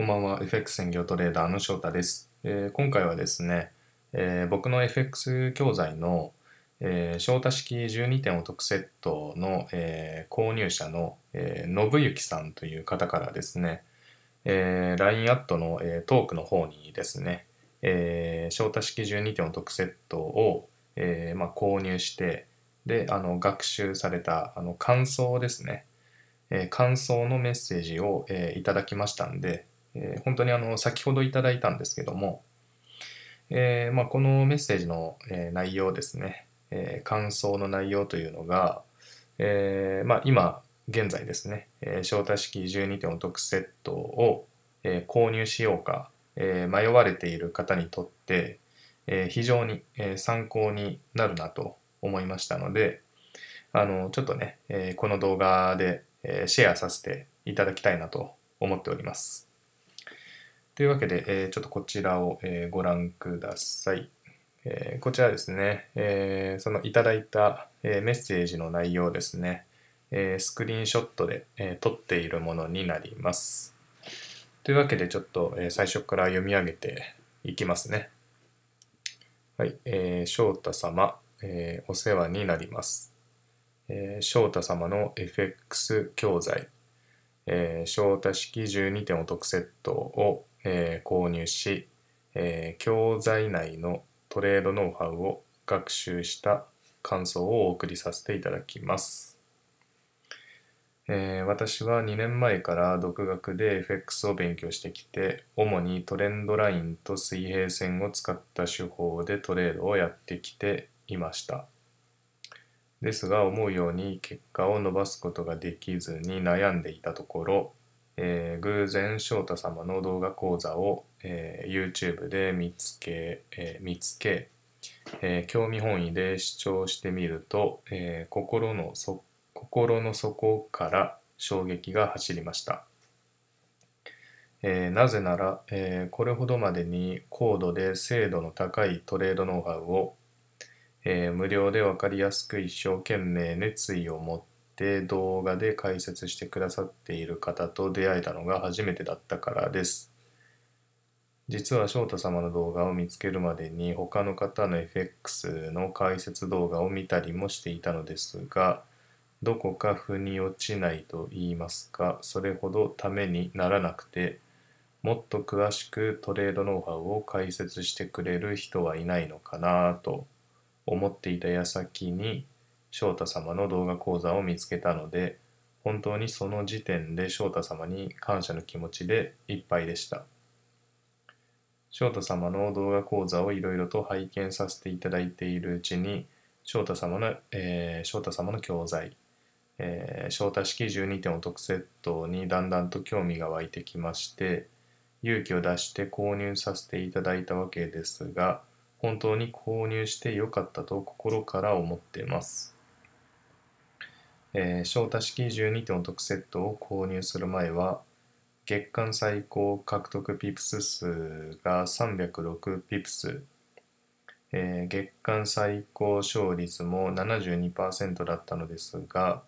こんばんは、FX 専業トレーダーの翔太です。えー、今回はですね、えー、僕の FX 教材の、えー、翔太式12点を特セットの、えー、購入者の、えー、信行さんという方からですね、えー、LINE アットの、えー、トークの方にですね、えー、翔太式12点を特セットを、えーまあ、購入して、で、あの学習されたあの感想ですね、えー、感想のメッセージを、えー、いただきましたんで、えー、本当にあの先ほどいただいたんですけども、えー、まあ、このメッセージの、え内容ですね、え感想の内容というのが、えまあ、今現在ですね、え招待式12点お得セットを、え購入しようか、え迷われている方にとって、え非常に、え参考になるなと思いましたので、あの、ちょっとね、えこの動画で、えシェアさせていただきたいなと思っております。というわけで、えー、ちょっとこちらを、えー、ご覧ください。えー、こちらですね、えそのいただいた、えメッセージの内容ですね、えスクリーンショットで、え撮っているものになります。というわけで、ちょっと、え最初から読み上げていきますね。はい、え翔太様、えお世話になります。え翔太様の FX 教材、え翔太式12点お得セットをえー、購入し、えー、教材内のトレードノウハウを学習した感想をお送りさせていただきます。えー、私は2年前から独学で FX を勉強してきて主にトレンドラインと水平線を使った手法でトレードをやってきていましたですが思うように結果を伸ばすことができずに悩んでいたところえー、偶然翔太様の動画講座を、えー、YouTube で見つけ、えー、見つけ、え興味本位で視聴してみると、え心のそ心の底から衝撃が走りました、えなぜなら、えこれほどまでに高度で精度の高いトレードノウハウを、え無料で分かりやすく一生懸命熱意を持ってで動画で解説してくださっている方と出会えたのが初めてだったからです。実は翔太様の動画を見つけるまでに他の方の FX の解説動画を見たりもしていたのですが、どこか腑に落ちないと言いますか、それほどためにならなくて、もっと詳しくトレードノウハウを解説してくれる人はいないのかなと思っていた矢先に翔太様の動画講座を見つけたので本当にその時点で翔太様に感謝の気持ちでいっぱいでした翔太様の動画講座をいろいろと拝見させていただいているうちに翔太様の、えー、翔太様の教材、えー、翔太式12点を得セットにだんだんと興味が湧いてきまして勇気を出して購入させていただいたわけですが本当に購入してよかったと心から思っています。えー、小多式12点を解くセットを購入する前は、月間最高獲得ピプス数が306ピプス、えー、月間最高勝率も72%だったのですが、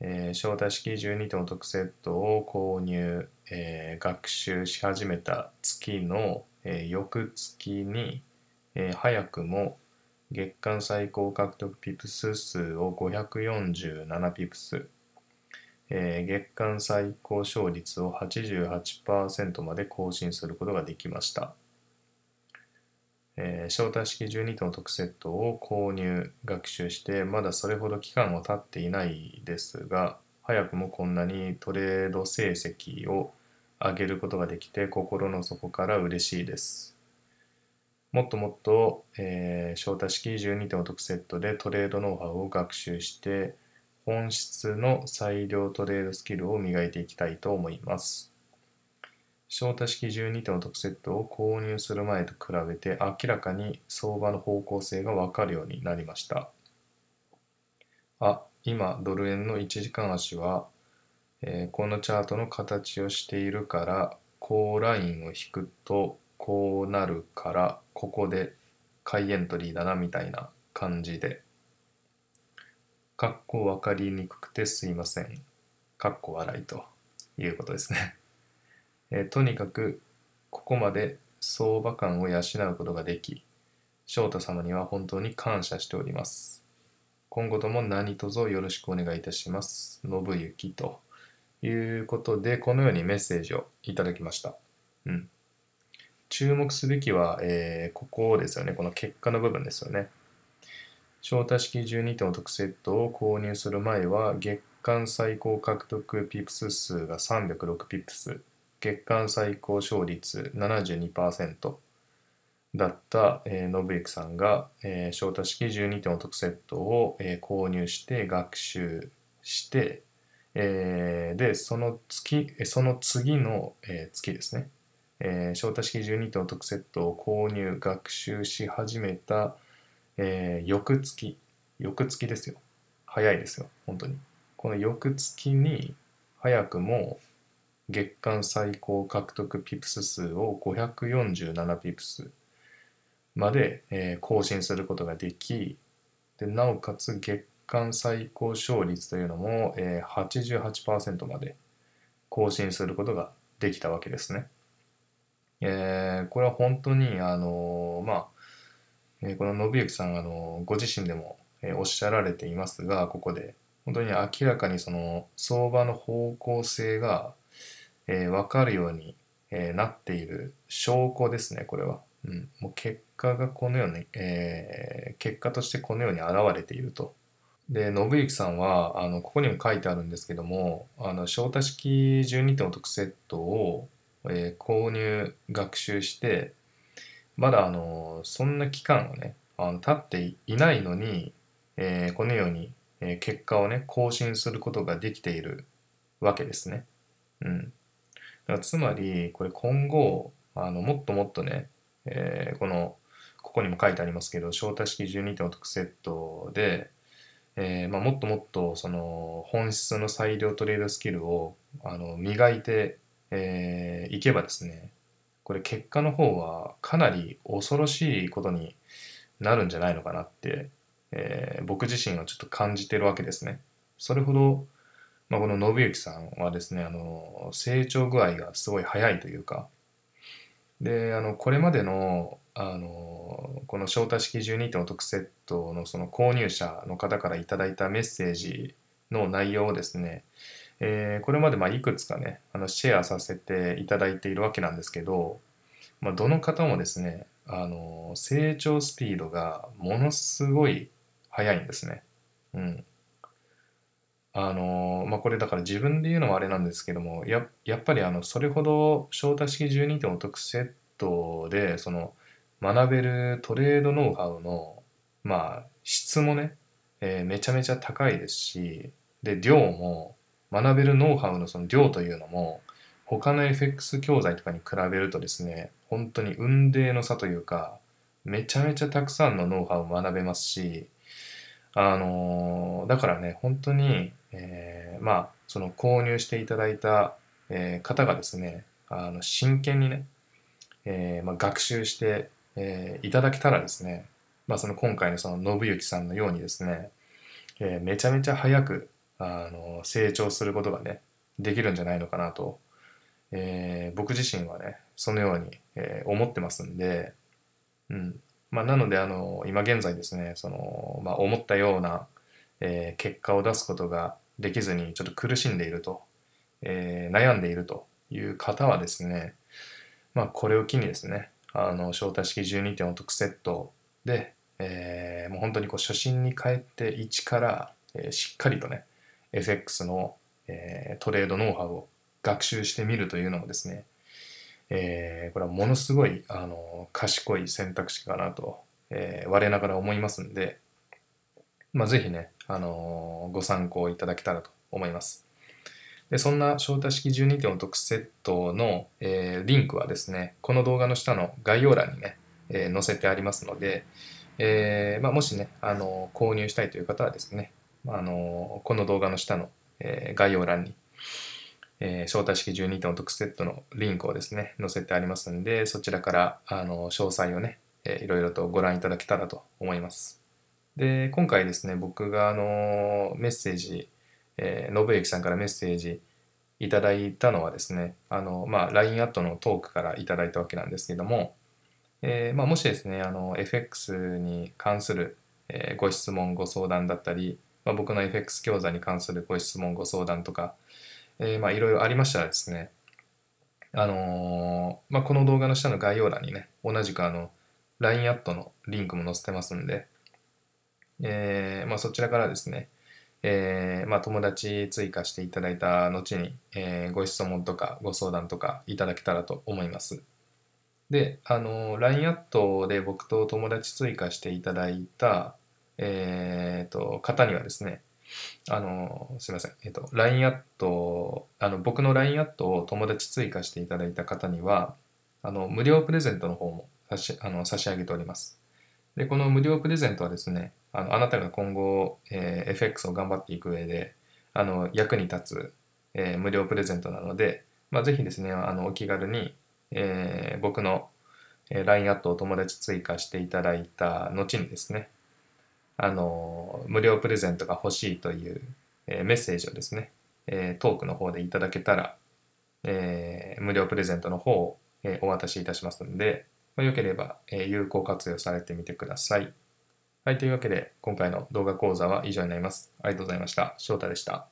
えー、小多式12点を解くセットを購入、えー、学習し始めた月の、えー、翌月に、えー、早くも月間最高獲得ピプス数を547ピプス、えー、月間最高勝率を88%まで更新することができました、えー、招待式12頭特セットを購入学習してまだそれほど期間は経っていないですが早くもこんなにトレード成績を上げることができて心の底から嬉しいですもっともっと、えー、翔太式12点お得セットでトレードノウハウを学習して、本質の最良トレードスキルを磨いていきたいと思います。翔太式12点お得セットを購入する前と比べて明らかに相場の方向性がわかるようになりました。あ、今ドル円の1時間足は、えー、このチャートの形をしているから、こうラインを引くとこうなるからここで開エントリーだなみたいな感じで、かっこわかりにくくてすいません。かっこ笑いということですね。えとにかく、ここまで相場感を養うことができ、翔太様には本当に感謝しております。今後とも何卒よろしくお願いいたします。信行ということで、このようにメッセージをいただきました。うん。注目すべきは、えー、ここですよね。この結果の部分ですよね。小多式12点の特セットを購入する前は、月間最高獲得ピプス数が306ピプス、月間最高勝率72%だった、えー、信クさんが、えー、小式12点の特セットを、えー、購入して学習して、えー、で、その月、その次の、えー、月ですね。えー、小多式12等特セットを購入、学習し始めた、えー、翌月、翌月ですよ。早いですよ、本当に。この翌月に、早くも月間最高獲得ピプス数を547ピプスまで、えー、更新することができ、でなおかつ月間最高勝率というのも、えー、88%まで更新することができたわけですね。えー、これは本当に、あのー、まあ、えー、この信行さん、あのー、ご自身でも、えおっしゃられていますが、ここで、本当に明らかにその相場の方向性が、えー、分かるように、えなっている証拠ですね、これは。うん、もう結果がこのように、え結果としてこのように現れていると。で信行さんはあのここにも書いてあるんですけどもあの招待式12点のくセットを、えー、購入、学習して、まだあの、そんな期間はね、あの経っていないのに、えー、このように、えー、結果をね、更新することができているわけですね。うん。だからつまり、これ今後、あの、もっともっとね、えー、この、ここにも書いてありますけど、昇太式12点をセットで、えー、まあ、もっともっとその本質の裁量トレードスキルをあの磨いてえー、けばですね、これ結果の方はかなり恐ろしいことになるんじゃないのかなって、えー、僕自身はちょっと感じてるわけですね。それほど、まあ、この信之さんはですね、あの、成長具合がすごい早いというか、で、あの、これまでの、あの、この招待式12点お得セットのその購入者の方から頂いたメッセージの内容をですね、えー、これまでまあいくつかねあのシェアさせていただいているわけなんですけど、まあ、どの方もですねあの成長スピードがものすごい速いんですね。うん、あのまあ、これだから自分で言うのはあれなんですけどもややっぱりあのそれほど招太式12点お得セットでその学べるトレードノウハウの、まあ、質もね、えー、めちゃめちゃ高いですしで量も学べるノウハウのその量というのも、他の FX 教材とかに比べるとですね、本当に雲泥の差というか、めちゃめちゃたくさんのノウハウを学べますし、あのー、だからね、本当に、えー、まあ、その購入していただいた、えー、方がですね、あの真剣にね、えまあ、学習して、えいただけたらですね、まあ、その今回のその信行さんのようにですね、えめちゃめちゃ早くあの成長することがねできるんじゃないのかなと、えー、僕自身はねそのように、えー、思ってますんで、うんまあ、なのであの今現在ですねその、まあ、思ったような、えー、結果を出すことができずにちょっと苦しんでいると、え悩んでいるという方はですね、まあ、これを機にですねあの招待式12点を得セットで、えもう本当にこう初心に帰って1から、えしっかりとね FX の、えー、トレードノウハウを学習してみるというのもですね、えー、これはものすごいあの賢い選択肢かなと、えー、我ながら思いますんで、まあ、ぜひね、あのー、ご参考いただけたらと思います。でそんな招待式12点の特セットの、えー、リンクはですね、この動画の下の概要欄にね、えー、載せてありますので、えーまあ、もしね、あの購入したいという方はですね、あのこの動画の下の、えー、概要欄に、えー、招待式12点お得セットのリンクをですね、載せてありますんで、そちらからあの詳細をね、えー、いろいろとご覧いただけたらと思います。で、今回ですね、僕があのメッセージ、えー、信之さんからメッセージいただいたのはですね、あのまあ、LINE アットのトークからいただいたわけなんですけども、えー、まあ、もしですね、あの FX に関する、えご質問、ご相談だったり、まあ、僕の FX 教座に関するご質問、ご相談とか、えまあいろいろありましたらですね、あのー、まあ、この動画の下の概要欄にね、同じくあの、LINE アットのリンクも載せてますんで、えー、まあ、そちらからですね、えー、まあ、友達追加していただいた後に、えー、ご質問とかご相談とかいただけたらと思います。で、あの、LINE アットで僕と友達追加していただいた、えっ、ー、と、方にはですね、あの、すいません。えっ、ー、と、LINE アット、あの、僕の LINE アットを友達追加していただいた方には、あの、無料プレゼントの方も差しあの差し上げております。で、この無料プレゼントはですね、あのあなたが今後、えー、FX を頑張っていく上で、あの、役に立つ、えー、無料プレゼントなので、まあ、ぜひですね、あの、お気軽に、えー、僕の、え LINE アットを友達追加していただいた後にですね、あの無料プレゼントが欲しいという、えー、メッセージをですね、えー、トークの方でいただけたら、えー、無料プレゼントの方を、えお渡しいたしますので、まあ、よければ、え有効活用されてみてください。はい、というわけで今回の動画講座は以上になります。ありがとうございました。翔太でした。